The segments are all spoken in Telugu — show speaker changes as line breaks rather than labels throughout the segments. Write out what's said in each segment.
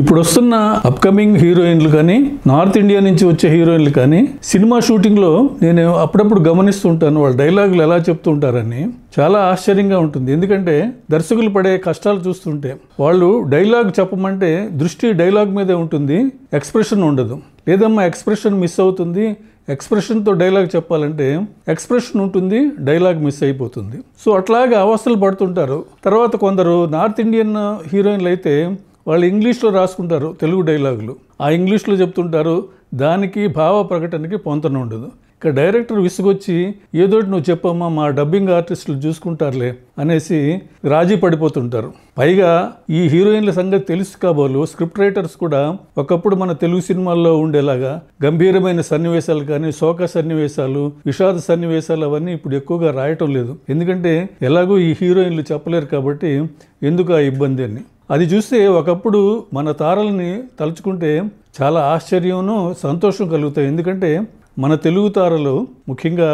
ఇప్పుడు వస్తున్న అప్కమింగ్ హీరోయిన్లు కానీ నార్త్ ఇండియా నుంచి వచ్చే హీరోయిన్లు కానీ సినిమా షూటింగ్లో నేను అప్పుడప్పుడు గమనిస్తుంటాను వాళ్ళ డైలాగులు ఎలా చెప్తుంటారని చాలా ఆశ్చర్యంగా ఉంటుంది ఎందుకంటే దర్శకులు పడే కష్టాలు చూస్తుంటే వాళ్ళు డైలాగ్ చెప్పమంటే దృష్టి డైలాగ్ మీదే ఉంటుంది ఎక్స్ప్రెషన్ ఉండదు లేదమ్మా ఎక్స్ప్రెషన్ మిస్ అవుతుంది ఎక్స్ప్రెషన్తో డైలాగ్ చెప్పాలంటే ఎక్స్ప్రెషన్ ఉంటుంది డైలాగ్ మిస్ అయిపోతుంది సో అట్లాగే అవస్థలు పడుతుంటారు తర్వాత కొందరు నార్త్ ఇండియన్ హీరోయిన్లు అయితే వాళ్ళు ఇంగ్లీష్లో రాసుకుంటారు తెలుగు డైలాగులు ఆ ఇంగ్లీష్లో చెప్తుంటారు దానికి భావ ప్రకటనకి పొంతన ఉండదు ఇక డైరెక్టర్ విసుగొచ్చి ఏదోటి నువ్వు చెప్పమ్మా మా డబ్బింగ్ ఆర్టిస్టులు చూసుకుంటారులే అనేసి రాజీ పడిపోతుంటారు పైగా ఈ హీరోయిన్ల సంగతి తెలుసు కాబోలు స్క్రిప్ట్ రైటర్స్ కూడా ఒకప్పుడు మన తెలుగు సినిమాల్లో ఉండేలాగా గంభీరమైన సన్నివేశాలు కానీ శోక సన్నివేశాలు విషాద సన్నివేశాలు అవన్నీ ఇప్పుడు ఎక్కువగా రాయటం లేదు ఎందుకంటే ఎలాగో ఈ హీరోయిన్లు చెప్పలేరు కాబట్టి ఎందుకు ఆ ఇబ్బంది అని అది చూస్తే ఒకప్పుడు మన తారల్ని తలుచుకుంటే చాలా ఆశ్చర్యంను సంతోషం కలుగుతాయి ఎందుకంటే మన తెలుగు తారలు ముఖ్యంగా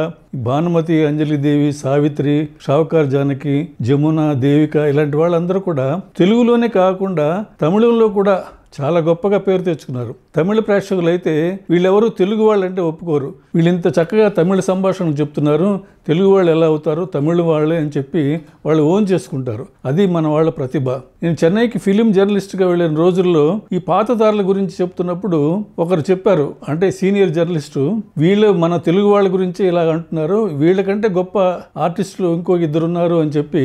భానుమతి అంజలిదేవి సావిత్రి షావుకార్ జానకి జమున దేవిక ఇలాంటి వాళ్ళందరూ కూడా తెలుగులోనే కాకుండా తమిళంలో కూడా చాలా గొప్పగా పేరు తెచ్చుకున్నారు తమిళ ప్రేక్షకులు అయితే వీళ్ళెవరూ తెలుగు వాళ్ళంటే ఒప్పుకోరు వీళ్ళింత చక్కగా తమిళ సంభాషణ చెప్తున్నారు తెలుగు వాళ్ళు ఎలా అవుతారు తమిళ వాళ్ళే అని చెప్పి వాళ్ళు ఓన్ చేసుకుంటారు అది మన వాళ్ళ ప్రతిభ నేను చెన్నైకి ఫిలిం జర్నలిస్ట్గా వెళ్ళిన రోజుల్లో ఈ పాతదారుల గురించి చెప్తున్నప్పుడు ఒకరు చెప్పారు అంటే సీనియర్ జర్నలిస్టు వీళ్ళు మన తెలుగు వాళ్ళ గురించి ఇలా అంటున్నారు వీళ్ళకంటే గొప్ప ఆర్టిస్టులు ఇంకో ఇద్దరు ఉన్నారు అని చెప్పి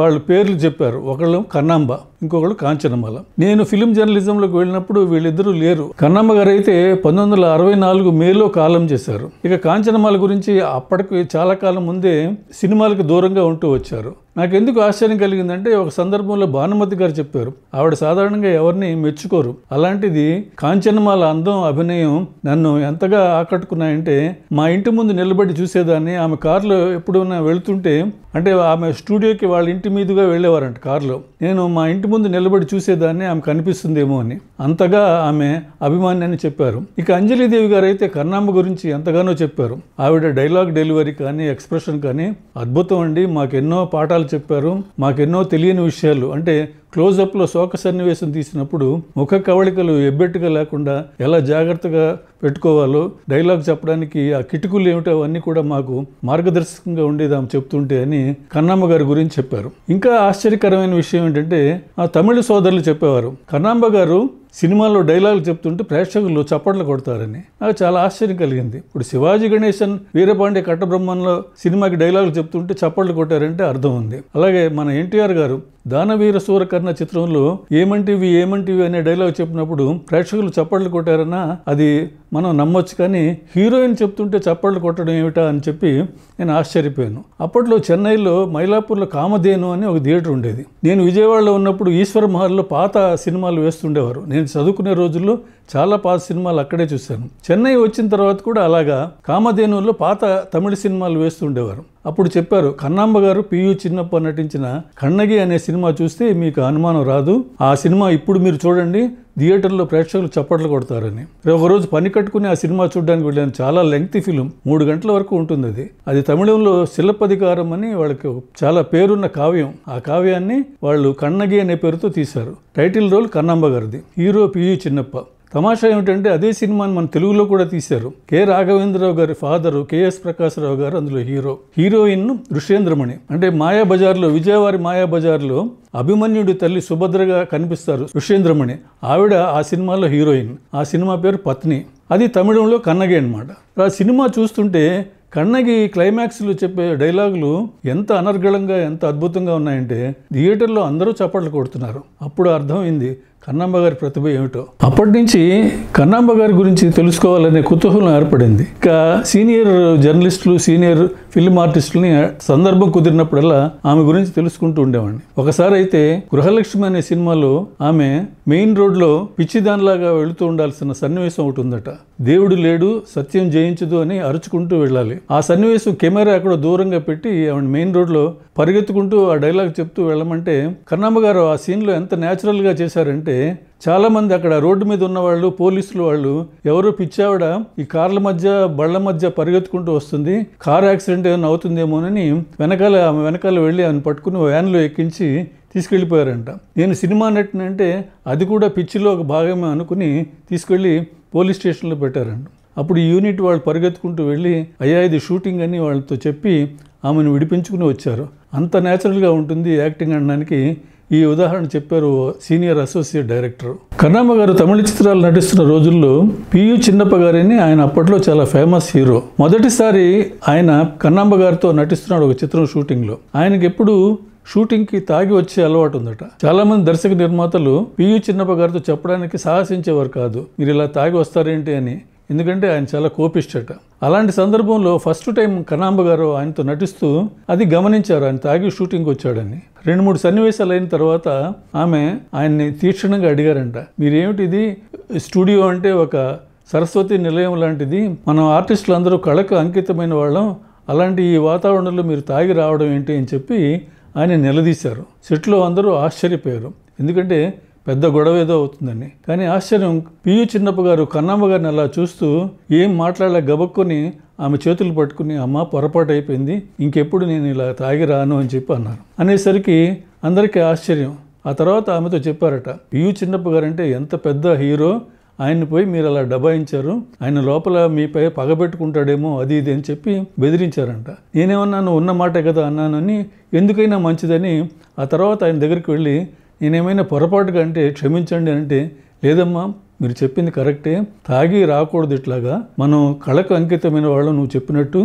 వాళ్ళ పేర్లు చెప్పారు ఒకళ్ళు కన్నాంబ ఇంకొకళ్ళు కాంచనమాల నేను ఫిలిం జర్నలిజంలోకి వెళ్ళినప్పుడు వీళ్ళిద్దరూ లేరు కన్నమ్మ గారు అయితే పంతొమ్మిది వందల అరవై నాలుగు మేలో కాలం చేశారు ఇక కాంచనమాల గురించి అప్పటికి చాలా కాలం ముందే సినిమాలకు దూరంగా ఉంటూ వచ్చారు నాకు ఎందుకు ఆశ్చర్యం కలిగిందంటే ఒక సందర్భంలో భానుమతి గారు చెప్పారు ఆవిడ సాధారణంగా ఎవరిని మెచ్చుకోరు అలాంటిది కాంచనమాల అందం అభినయం నన్ను ఎంతగా ఆకట్టుకున్నాయంటే మా ఇంటి ముందు నిలబడి చూసేదాన్ని ఆమె కారులో ఎప్పుడైనా వెళుతుంటే అంటే ఆమె స్టూడియోకి వాళ్ళ ఇంటి మీదుగా వెళ్ళేవారంట కారులో నేను మా ఇంటి ముందు నిలబడి చూసేదాన్ని ఆమె కనిపిస్తుందేమో అని అంతగా ఆమె అభిమాని అని చెప్పారు ఇక అంజలిదేవి గారు అయితే కర్ణాంబ గురించి ఎంతగానో చెప్పారు ఆవిడ డైలాగ్ డెలివరీ కానీ ఎక్స్ప్రెషన్ కానీ అద్భుతం అండి మాకెన్నో పాఠాలు విషయాలు చెప్పారు మాకెన్నో తెలియని విషయాలు అంటే క్లోజప్లో శోక సన్నివేశం తీసినప్పుడు ముఖ కవళికలు ఎబ్బెట్టుగా లేకుండా ఎలా జాగ్రత్తగా పెట్టుకోవాలో డైలాగ్ చెప్పడానికి ఆ కిటుకులు ఏమిటో అవన్నీ కూడా మాకు మార్గదర్శకంగా ఉండేది ఆమె చెప్తుంటే అని కన్నమ్మ గారి గురించి చెప్పారు ఇంకా ఆశ్చర్యకరమైన విషయం ఏంటంటే ఆ తమిళ సోదరులు చెప్పేవారు కన్నాంబ గారు సినిమాల్లో డైలాగులు చెప్తుంటే ప్రేక్షకులు చప్పట్లు కొడతారని నాకు చాలా ఆశ్చర్యం కలిగింది ఇప్పుడు శివాజీ గణేశన్ వీరపాండే కట్టబ్రహ్మంలో సినిమాకి డైలాగులు చెప్తుంటే చప్పట్లు కొట్టారంటే అర్థం ఉంది అలాగే మన ఎన్టీఆర్ గారు దానవీర సూరకర్ణ చిత్రంలో ఏమంటివి ఏమంటివి అనే డైలాగ్ చెప్పినప్పుడు ప్రేక్షకులు చప్పట్లు కొట్టారన్నా అది మనం నమ్మొచ్చు కానీ హీరోయిన్ చెప్తుంటే చప్పట్లు కొట్టడం ఏమిటా అని చెప్పి నేను ఆశ్చర్యపోయాను అప్పట్లో చెన్నైలో మైలాపూర్లో కామధేను అని ఒక థియేటర్ ఉండేది నేను విజయవాడలో ఉన్నప్పుడు ఈశ్వర మహల్లో పాత సినిమాలు వేస్తుండేవారు నేను చదువుకునే రోజుల్లో చాలా పాత సినిమాలు అక్కడే చూశాను చెన్నై వచ్చిన తర్వాత కూడా అలాగా కామధేనులో పాత తమిళ సినిమాలు వేస్తుండేవారు అప్పుడు చెప్పారు కన్నాంబ గారు పియు చిన్నప్ప నటించిన కన్నగి అనే సినిమా చూస్తే మీకు అనుమానం రాదు ఆ సినిమా ఇప్పుడు మీరు చూడండి థియేటర్లో ప్రేక్షకులు చప్పట్లు కొడతారని ఒకరోజు పని కట్టుకుని ఆ సినిమా చూడడానికి వెళ్ళాను చాలా లెంగ్త్ ఫిలిం మూడు గంటల వరకు ఉంటుంది అది అది తమిళంలో శిల్పధికారం అని వాళ్ళకి చాలా పేరున్న కావ్యం ఆ కావ్యాన్ని వాళ్ళు కన్నగి అనే పేరుతో తీశారు టైటిల్ రోల్ కన్నాంబ గారిది హీరో పియు చిన్నప్ప తమాషా ఏమిటంటే అదే సినిమాని మన తెలుగులో కూడా తీశారు కె రాఘవేంద్రరావు గారి ఫాదరు కెఎస్ ప్రకాశ్రావు గారు అందులో హీరో హీరోయిన్ ఋషేంద్రమణి అంటే మాయాబజార్లో విజయవాడ మాయాబజార్లో అభిమన్యుడి తల్లి సుభద్రగా కనిపిస్తారు ఋషేంద్రమణి ఆవిడ ఆ సినిమాలో హీరోయిన్ ఆ సినిమా పేరు పత్ని అది తమిళంలో కన్నగి అనమాట ఆ సినిమా చూస్తుంటే కన్నగి క్లైమాక్స్లో చెప్పే డైలాగులు ఎంత అనర్గళంగా ఎంత అద్భుతంగా ఉన్నాయంటే థియేటర్లో అందరూ చప్పట్లు కొడుతున్నారు అప్పుడు అర్థమైంది కన్నమ్మ గారి ప్రతిభ ఏమిటో అప్పటి నుంచి కన్నమ్మ గారి గురించి తెలుసుకోవాలనే కుతూహలం ఏర్పడింది ఇక సీనియర్ జర్నలిస్టులు సీనియర్ ఫిల్మ్ ఆర్టిస్టులని సందర్భం కుదిరినప్పుడల్లా ఆమె గురించి తెలుసుకుంటూ ఉండేవాడిని ఒకసారి అయితే గృహలక్ష్మి అనే సినిమాలో ఆమె మెయిన్ రోడ్లో పిచ్చిదానిలాగా వెళుతూ ఉండాల్సిన సన్నివేశం ఒకటి ఉందట దేవుడు లేడు సత్యం జయించదు అని అరుచుకుంటూ వెళ్ళాలి ఆ సన్నివేశం కెమెరా అక్కడ దూరంగా పెట్టి ఆవిడ మెయిన్ రోడ్లో పరిగెత్తుకుంటూ ఆ డైలాగ్ చెప్తూ వెళ్ళమంటే కన్నమ్మ గారు ఆ సీన్లో ఎంత న్యాచురల్గా చేశారంటే ఏంటంటే చాలామంది అక్కడ రోడ్డు మీద ఉన్న వాళ్ళు పోలీసులు వాళ్ళు ఎవరో పిచ్చావిడ ఈ కార్ల మధ్య బళ్ళ మధ్య పరిగెత్తుకుంటూ వస్తుంది కార్ యాక్సిడెంట్ ఏమైనా అవుతుందేమోనని వెనకాల ఆమె వెనకాల వెళ్ళి ఆయన పట్టుకుని వ్యాన్లో ఎక్కించి తీసుకెళ్ళిపోయారంట నేను సినిమా నటినంటే అది కూడా పిచ్చిలో ఒక భాగమే అనుకుని తీసుకెళ్ళి పోలీస్ స్టేషన్లో పెట్టారంట అప్పుడు ఈ యూనిట్ వాళ్ళు పరిగెత్తుకుంటూ వెళ్ళి అయ్యా ఇది షూటింగ్ అని వాళ్ళతో చెప్పి ఆమెను విడిపించుకుని వచ్చారు అంత న్యాచురల్గా ఉంటుంది యాక్టింగ్ అనడానికి ఈ ఉదాహరణ చెప్పారు సీనియర్ అసోసియేట్ డైరెక్టర్ కన్నమ్మ గారు తమిళ చిత్రాలు నటిస్తున్న రోజుల్లో పియు చిన్నప్ప గారిని ఆయన అప్పట్లో చాలా ఫేమస్ హీరో మొదటిసారి ఆయన కన్నమ్మ గారితో నటిస్తున్నాడు ఒక చిత్రం షూటింగ్లో ఆయనకి ఎప్పుడు షూటింగ్కి తాగి వచ్చే అలవాటు ఉందట చాలామంది దర్శక నిర్మాతలు పియు చిన్నప్ప గారితో చెప్పడానికి సాహసించేవారు కాదు మీరు ఇలా తాగి వస్తారేంటి అని ఎందుకంటే ఆయన చాలా కోపిష్టట అలాంటి సందర్భంలో ఫస్ట్ టైం కనాంబ గారు ఆయనతో నటిస్తూ అది గమనించారు ఆయన తాగి షూటింగ్ వచ్చాడని రెండు మూడు సన్నివేశాలు అయిన తర్వాత ఆమె ఆయన్ని తీక్షణంగా అడిగారంట మీరేమిటి ఇది స్టూడియో అంటే ఒక సరస్వతి నిలయం లాంటిది మనం ఆర్టిస్టులు అందరూ కళకు అంకితమైన వాళ్ళం అలాంటి ఈ వాతావరణంలో మీరు తాగి రావడం ఏంటి అని చెప్పి ఆయన నిలదీశారు సెట్లో అందరూ ఆశ్చర్యపోయారు ఎందుకంటే పెద్ద గొడవ ఏదో అవుతుందని కానీ ఆశ్చర్యం పియు చిన్నప్ప గారు కన్నమ్మ గారిని అలా చూస్తూ ఏం మాట్లాడలే గబక్కొని ఆమె చేతులు పట్టుకుని అమ్మ పొరపాటు అయిపోయింది ఇంకెప్పుడు నేను ఇలా తాగి రాను అని చెప్పి అన్నారు అనేసరికి అందరికీ ఆశ్చర్యం ఆ తర్వాత ఆమెతో చెప్పారట పియు చిన్నప్ప అంటే ఎంత పెద్ద హీరో ఆయన్ని పోయి మీరు అలా డబాయించారు ఆయన లోపల మీపై పగబెట్టుకుంటాడేమో అది ఇది అని చెప్పి బెదిరించారంట నేనేమన్నాను ఉన్న మాటే కదా అన్నానని ఎందుకైనా మంచిదని ఆ తర్వాత ఆయన దగ్గరికి వెళ్ళి నేనేమైనా పొరపాటు కంటే క్షమించండి అంటే లేదమ్మా మీరు చెప్పింది కరెక్టే తాగి రాకూడదు ఇట్లాగా మనం కళకు అంకితమైన వాళ్ళు నువ్వు చెప్పినట్టు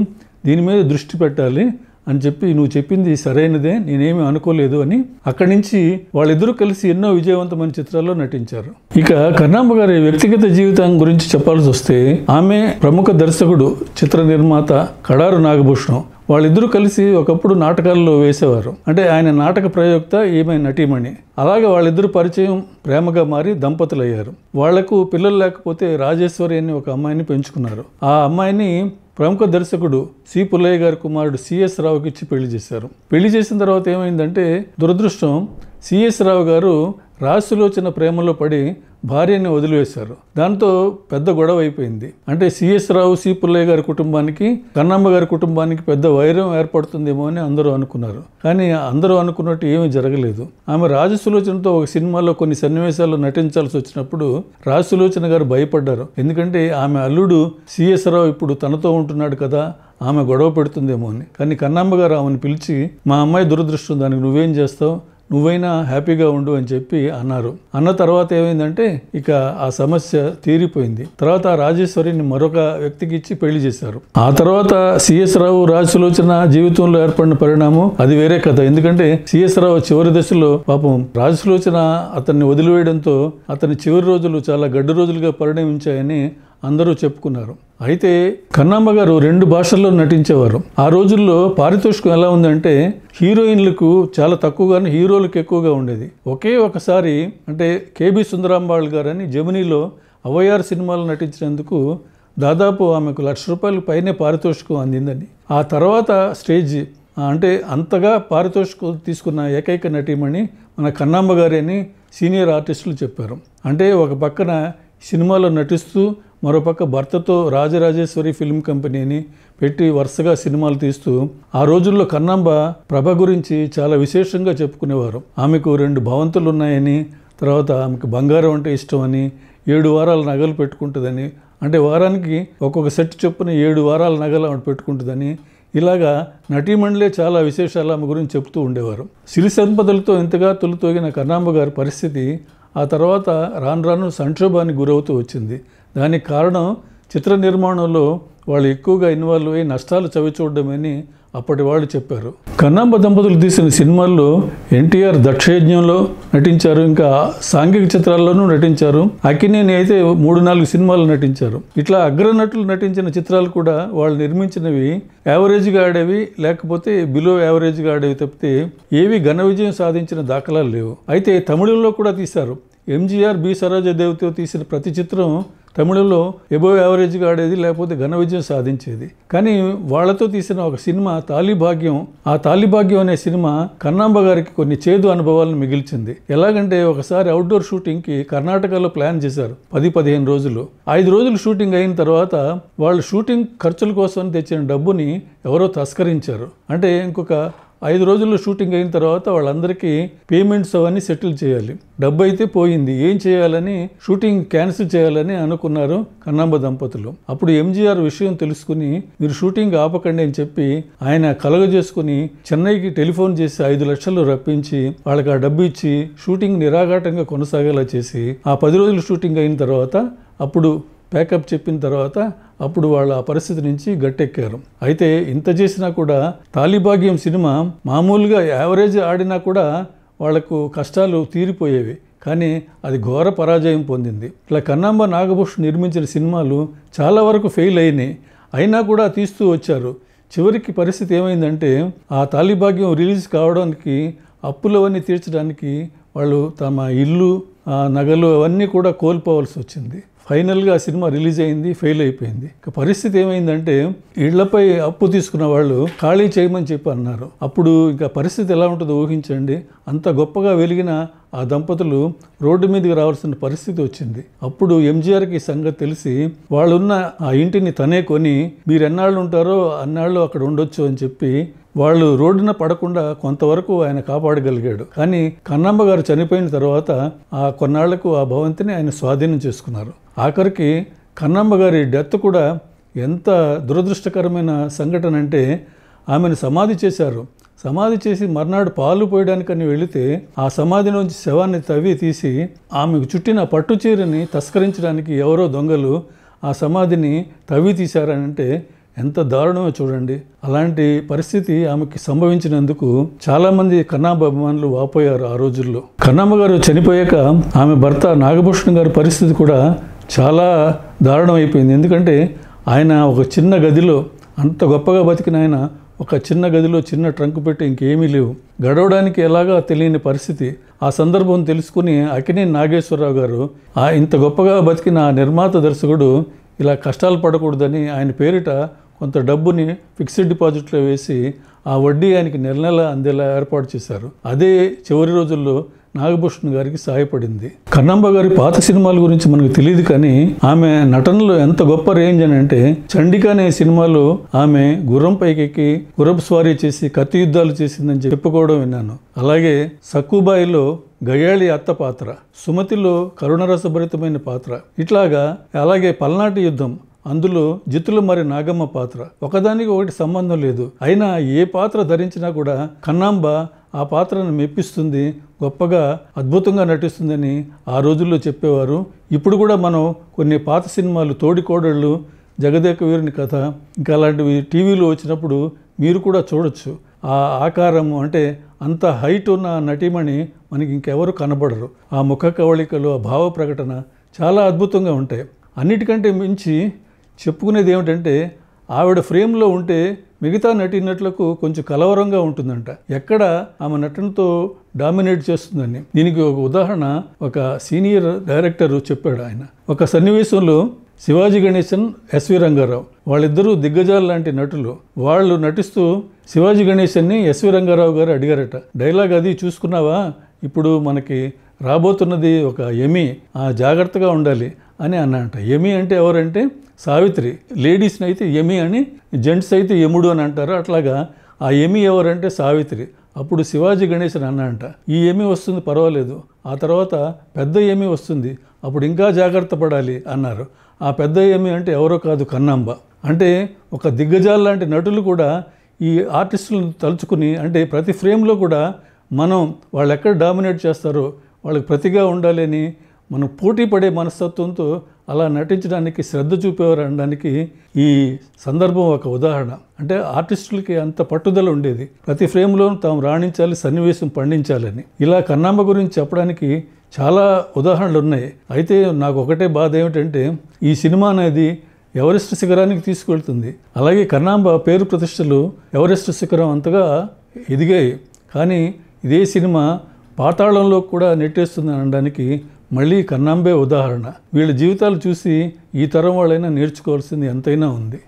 దీని మీద దృష్టి పెట్టాలి అని చెప్పి నువ్వు చెప్పింది సరైనదే నేనేమి అనుకోలేదు అని అక్కడి నుంచి వాళ్ళిద్దరూ కలిసి ఎన్నో విజయవంతమైన చిత్రాల్లో నటించారు ఇక కర్ణాంబ గారి వ్యక్తిగత జీవితం గురించి చెప్పాల్సి వస్తే ఆమె ప్రముఖ దర్శకుడు చిత్ర నిర్మాత కడారు నాగభూషణం వాళ్ళిద్దరూ కలిసి ఒకప్పుడు నాటకాల్లో వేసేవారు అంటే ఆయన నాటక ప్రయోక్త ఈమె నటీమణి అలాగే వాళ్ళిద్దరు పరిచయం ప్రేమగా మారి దంపతులయ్యారు వాళ్లకు పిల్లలు లేకపోతే రాజేశ్వరి అని ఒక అమ్మాయిని పెంచుకున్నారు ఆ అమ్మాయిని ప్రముఖ దర్శకుడు సి పుల్లయ్య గారి కుమారుడు సిఎస్ రావుకి ఇచ్చి పెళ్లి చేశారు పెళ్లి చేసిన తర్వాత ఏమైందంటే దురదృష్టం సిఎస్ రావు గారు రాసులోచన ప్రేమలో పడి భార్యని వదిలివేశారు దాంతో పెద్ద గొడవ అయిపోయింది అంటే సిఎస్ రావు సి పుల్లయ్య గారి కుటుంబానికి కన్నమ్మ గారి కుటుంబానికి పెద్ద వైరం ఏర్పడుతుందేమో అని అందరూ అనుకున్నారు కానీ అందరూ అనుకున్నట్టు ఏమీ జరగలేదు ఆమె రాజసులోచనతో ఒక సినిమాలో కొన్ని సన్నివేశాలు నటించాల్సి వచ్చినప్పుడు రాజసులోచన గారు భయపడ్డారు ఎందుకంటే ఆమె అల్లుడు సిఎస్ రావు ఇప్పుడు తనతో ఉంటున్నాడు కదా ఆమె గొడవ పెడుతుందేమో అని కానీ కన్నమ్మ గారు ఆమెను పిలిచి మా అమ్మాయి దురదృష్టం దానికి నువ్వేం చేస్తావు నువ్వైనా హ్యాపీగా ఉండు అని చెప్పి అన్నారు అన్న తర్వాత ఏమైందంటే ఇక ఆ సమస్య తీరిపోయింది తర్వాత రాజేశ్వరిని మరొక వ్యక్తికి ఇచ్చి పెళ్లి చేశారు ఆ తర్వాత సిఎస్ రావు రాజసులోచన జీవితంలో ఏర్పడిన పరిణామం అది వేరే కథ ఎందుకంటే సిఎస్ రావు చివరి దశలో పాపం రాజసులోచన అతన్ని వదిలివేయడంతో అతని చివరి రోజులు చాలా గడ్డ రోజులుగా పరిణమించాయని అందరూ చెప్పుకున్నారు అయితే కన్నమ్మ గారు రెండు భాషల్లో నటించేవారు ఆ రోజుల్లో పారితోషికం ఎలా ఉందంటే హీరోయిన్లకు చాలా తక్కువగానే హీరోలకు ఎక్కువగా ఉండేది ఒకే ఒకసారి అంటే కేబి సుందరాంబాళ్ గారని జమినీలో అవయార్ సినిమాలు నటించినందుకు దాదాపు ఆమెకు లక్ష రూపాయలు పైనే పారితోషికం అందిందని ఆ తర్వాత స్టేజ్ అంటే అంతగా పారితోషికం తీసుకున్న ఏకైక నటీమణి మన కన్నమ్మ గారి అని సీనియర్ ఆర్టిస్టులు చెప్పారు అంటే ఒక పక్కన సినిమాలో నటిస్తూ మరోపక్క భర్తతో రాజరాజేశ్వరి ఫిల్మ్ కంపెనీని పెట్టి వరుసగా సినిమాలు తీస్తూ ఆ రోజుల్లో కన్నాంబ ప్రభ గురించి చాలా విశేషంగా చెప్పుకునేవారు ఆమెకు రెండు భవంతులు ఉన్నాయని తర్వాత ఆమెకు బంగారం అంటే ఇష్టమని ఏడు వారాల నగలు పెట్టుకుంటుందని అంటే వారానికి ఒక్కొక్క సెట్ చొప్పున ఏడు వారాల నగలు ఆమె పెట్టుకుంటుందని ఇలాగా నటీమణులే చాలా విశేషాలు ఆమె గురించి చెప్తూ ఉండేవారు సిరి సంపదలతో ఇంతగా తొలితోగిన కన్నాంబ గారి పరిస్థితి ఆ తర్వాత రాను రాను సంక్షోభానికి గురవుతూ వచ్చింది దానికి కారణం చిత్ర నిర్మాణంలో వాళ్ళు ఎక్కువగా ఇన్వాల్వ్ అయ్యి నష్టాలు చవిచూడమని అప్పటి వాళ్ళు చెప్పారు కన్నంబ దంపతులు తీసిన సినిమాల్లో ఎన్టీఆర్ దక్షయజ్ఞంలో నటించారు ఇంకా సాంఘిక చిత్రాల్లోనూ నటించారు అకినేని అయితే మూడు నాలుగు సినిమాలు నటించారు ఇట్లా అగ్రనటులు నటించిన చిత్రాలు కూడా వాళ్ళు నిర్మించినవి యావరేజ్గా ఆడేవి లేకపోతే బిలో యావరేజ్గా ఆడేవి తప్పితే ఏవి ఘన విజయం సాధించిన దాఖలాలు లేవు అయితే తమిళంలో కూడా తీశారు ఎంజీఆర్ బి సరోజదేవితో తీసిన ప్రతి చిత్రం తమిళంలో ఎబో యావరేజ్గా ఆడేది లేకపోతే ఘన విజయం సాధించేది కానీ వాళ్లతో తీసిన ఒక సినిమా తాలిభాగ్యం ఆ తాలిభాగ్యం అనే సినిమా కన్నాంబ గారికి కొన్ని చేదు అనుభవాలను మిగిల్చింది ఎలాగంటే ఒకసారి అవుట్డోర్ షూటింగ్కి కర్ణాటకలో ప్లాన్ చేశారు పది పదిహేను రోజులు ఐదు రోజులు షూటింగ్ అయిన తర్వాత వాళ్ళు షూటింగ్ ఖర్చుల కోసం తెచ్చిన డబ్బుని ఎవరో తస్కరించారు అంటే ఇంకొక ఐదు రోజుల్లో షూటింగ్ అయిన తర్వాత వాళ్ళందరికీ పేమెంట్స్ అవన్నీ సెటిల్ చేయాలి డబ్బు అయితే పోయింది ఏం చేయాలని షూటింగ్ క్యాన్సిల్ చేయాలని అనుకున్నారు కన్నాంబ దంపతులు అప్పుడు ఎంజీఆర్ విషయం తెలుసుకుని మీరు షూటింగ్ ఆపకండి అని చెప్పి ఆయన కలగజేసుకుని చెన్నైకి టెలిఫోన్ చేసి ఐదు లక్షలు రప్పించి వాళ్ళకి ఆ డబ్బు ఇచ్చి షూటింగ్ నిరాఘాటంగా కొనసాగేలా చేసి ఆ పది రోజులు షూటింగ్ అయిన తర్వాత అప్పుడు ప్యాకప్ చెప్పిన తర్వాత అప్పుడు వాళ్ళు ఆ పరిస్థితి నుంచి గట్టెక్కారు అయితే ఇంత చేసినా కూడా తాలిభాగ్యం సినిమా మామూలుగా యావరేజ్ ఆడినా కూడా వాళ్లకు కష్టాలు తీరిపోయేవి కానీ అది ఘోర పరాజయం పొందింది ఇట్లా కన్నాంబ నాగభూషణ్ నిర్మించిన సినిమాలు చాలా వరకు ఫెయిల్ అయినాయి అయినా కూడా తీస్తూ వచ్చారు చివరికి పరిస్థితి ఏమైందంటే ఆ తాలిభాగ్యం రిలీజ్ కావడానికి అప్పులవన్నీ తీర్చడానికి వాళ్ళు తమ ఇల్లు నగలు అవన్నీ కూడా కోల్పోవలసి వచ్చింది ఫైనల్గా ఆ సినిమా రిలీజ్ అయింది ఫెయిల్ అయిపోయింది ఇక పరిస్థితి ఏమైందంటే ఇళ్లపై అప్పు తీసుకున్న వాళ్ళు ఖాళీ చేయమని చెప్పి అన్నారు అప్పుడు ఇంకా పరిస్థితి ఎలా ఉంటుందో ఊహించండి అంత గొప్పగా వెలిగిన ఆ దంపతులు రోడ్డు మీదకి రావాల్సిన పరిస్థితి వచ్చింది అప్పుడు ఎంజీఆర్కి సంగతి తెలిసి వాళ్ళున్న ఆ ఇంటిని తనే కొని మీరు ఎన్నాళ్ళు ఉంటారో అన్నాళ్ళు అక్కడ ఉండొచ్చు అని చెప్పి వాళ్ళు రోడ్డున పడకుండా కొంతవరకు ఆయన కాపాడగలిగాడు కానీ కన్నమ్మ గారు చనిపోయిన తర్వాత ఆ కొన్నాళ్లకు ఆ భవంతిని ఆయన స్వాధీనం చేసుకున్నారు ఆఖరికి కన్నమ్మ గారి డెత్ కూడా ఎంత దురదృష్టకరమైన సంఘటన అంటే ఆమెను సమాధి చేశారు సమాధి చేసి మర్నాడు పాలు పోయడానికని వెళితే ఆ సమాధి నుంచి శవాన్ని తవ్వి తీసి ఆమెకు చుట్టిన పట్టు చీరని తస్కరించడానికి ఎవరో దొంగలు ఆ సమాధిని తవ్వి అంటే ఎంత దారుణమో చూడండి అలాంటి పరిస్థితి ఆమెకి సంభవించినందుకు చాలామంది కన్నాంబ అభిమానులు వాపోయారు ఆ రోజుల్లో కన్నాంబ గారు చనిపోయాక ఆమె భర్త నాగభూషణ్ గారి పరిస్థితి కూడా చాలా దారుణం అయిపోయింది ఎందుకంటే ఆయన ఒక చిన్న గదిలో అంత గొప్పగా బతికిన ఆయన ఒక చిన్న గదిలో చిన్న ట్రంక్ పెట్టి ఇంకేమీ లేవు గడవడానికి ఎలాగా తెలియని పరిస్థితి ఆ సందర్భం తెలుసుకుని అకినే నాగేశ్వరరావు గారు ఆ ఇంత గొప్పగా బతికిన నిర్మాత దర్శకుడు ఇలా కష్టాలు పడకూడదని ఆయన పేరిట కొంత డబ్బుని ఫిక్స్డ్ డిపాజిట్లో వేసి ఆ వడ్డీ ఆయనకి నెల నెల అందేలా ఏర్పాటు చేశారు అదే చివరి రోజుల్లో నాగభూషణ్ గారికి సహాయపడింది కన్నంబ గారి పాత సినిమాల గురించి మనకు తెలియదు కానీ ఆమె నటనలో ఎంత గొప్ప రేంజ్ అని అంటే చండిక అనే సినిమాలో ఆమె గుర్రం పైకెక్కి గుర్రపు స్వారీ చేసి కత్తి యుద్ధాలు చేసిందని చెప్పుకోవడం విన్నాను అలాగే సక్కుబాయిలో గయాళి అత్త పాత్ర సుమతిలో కరుణరసభరితమైన పాత్ర ఇట్లాగా అలాగే పల్నాటి యుద్ధం అందులో జితులు మరి నాగమ్మ పాత్ర ఒకదానికి ఒకటి సంబంధం లేదు అయినా ఏ పాత్ర ధరించినా కూడా కన్నాంబ ఆ పాత్రను మెప్పిస్తుంది గొప్పగా అద్భుతంగా నటిస్తుందని ఆ రోజుల్లో చెప్పేవారు ఇప్పుడు కూడా మనం కొన్ని పాత సినిమాలు తోడికోడళ్ళు జగదేక వీరుని కథ ఇంకా అలాంటివి టీవీలో వచ్చినప్పుడు మీరు కూడా చూడొచ్చు ఆ ఆకారము అంటే అంత హైట్ ఉన్న నటీమణి మనకి ఇంకెవరు కనబడరు ఆ ముఖ కవళికలు ఆ భావ ప్రకటన చాలా అద్భుతంగా ఉంటాయి అన్నిటికంటే మించి చెప్పుకునేది ఏమిటంటే ఆవిడ ఫ్రేమ్లో ఉంటే మిగతా నటీనటులకు కొంచెం కలవరంగా ఉంటుందంట ఎక్కడ ఆమె నటనతో డామినేట్ చేస్తుందని దీనికి ఒక ఉదాహరణ ఒక సీనియర్ డైరెక్టర్ చెప్పాడు ఆయన ఒక సన్నివేశంలో శివాజీ గణేశన్ ఎస్వి రంగారావు వాళ్ళిద్దరూ దిగ్గజాల లాంటి నటులు వాళ్ళు నటిస్తూ శివాజీ గణేశన్ని ఎస్వి రంగారావు గారు అడిగారట డైలాగ్ అది చూసుకున్నావా ఇప్పుడు మనకి రాబోతున్నది ఒక ఎమి ఆ జాగ్రత్తగా ఉండాలి అని అన్నట ఎమి అంటే ఎవరంటే సావిత్రి లేడీస్ని అయితే యమి అని జెంట్స్ అయితే యముడు అని అంటారు అట్లాగా ఆ యమి ఎవరంటే సావిత్రి అప్పుడు శివాజీ గణేశన్ అన్న అంట ఈ ఏమి వస్తుంది పర్వాలేదు ఆ తర్వాత పెద్ద ఏమి వస్తుంది అప్పుడు ఇంకా జాగ్రత్త పడాలి అన్నారు ఆ పెద్ద ఏమి అంటే ఎవరో కాదు కన్నాంబ అంటే ఒక దిగ్గజాల లాంటి నటులు కూడా ఈ ఆర్టిస్టులను తలుచుకుని అంటే ప్రతి ఫ్రేమ్లో కూడా మనం వాళ్ళు ఎక్కడ డామినేట్ చేస్తారో వాళ్ళకి ప్రతిగా ఉండాలని మనం పోటీ పడే మనస్తత్వంతో అలా నటించడానికి శ్రద్ధ చూపేవారు అనడానికి ఈ సందర్భం ఒక ఉదాహరణ అంటే ఆర్టిస్టులకి అంత పట్టుదల ఉండేది ప్రతి ఫ్రేమ్లోనూ తాము రాణించాలి సన్నివేశం పండించాలని ఇలా కన్నామ్మ గురించి చెప్పడానికి చాలా ఉదాహరణలు ఉన్నాయి అయితే నాకు ఒకటే బాధ ఏమిటంటే ఈ సినిమా అనేది ఎవరెస్ట్ శిఖరానికి తీసుకెళ్తుంది అలాగే కన్నాంబ పేరు ప్రతిష్టలు ఎవరెస్ట్ శిఖరం అంతగా ఎదిగాయి కానీ ఇదే సినిమా పాతాళంలో కూడా నెట్టేస్తుంది అనడానికి మళ్ళీ కన్నాంబే ఉదాహరణ వీళ్ళ జీవితాలు చూసి ఈ తరం వాళ్ళైనా నేర్చుకోవాల్సింది ఎంతైనా ఉంది